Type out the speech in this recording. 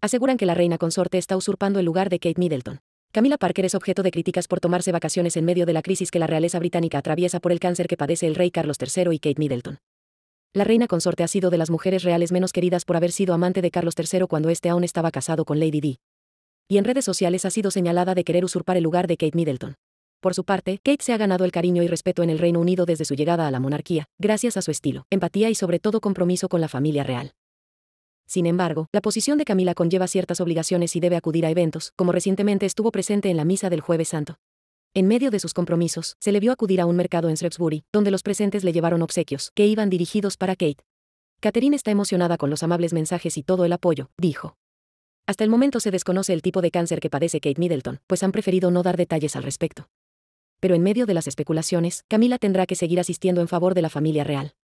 aseguran que la reina consorte está usurpando el lugar de Kate Middleton. Camila Parker es objeto de críticas por tomarse vacaciones en medio de la crisis que la realeza británica atraviesa por el cáncer que padece el rey Carlos III y Kate Middleton. La reina consorte ha sido de las mujeres reales menos queridas por haber sido amante de Carlos III cuando este aún estaba casado con Lady Di. Y en redes sociales ha sido señalada de querer usurpar el lugar de Kate Middleton. Por su parte, Kate se ha ganado el cariño y respeto en el Reino Unido desde su llegada a la monarquía, gracias a su estilo, empatía y sobre todo compromiso con la familia real. Sin embargo, la posición de Camila conlleva ciertas obligaciones y debe acudir a eventos, como recientemente estuvo presente en la misa del jueves santo. En medio de sus compromisos, se le vio acudir a un mercado en Shrewsbury, donde los presentes le llevaron obsequios, que iban dirigidos para Kate. Catherine está emocionada con los amables mensajes y todo el apoyo, dijo. Hasta el momento se desconoce el tipo de cáncer que padece Kate Middleton, pues han preferido no dar detalles al respecto. Pero en medio de las especulaciones, Camila tendrá que seguir asistiendo en favor de la familia real.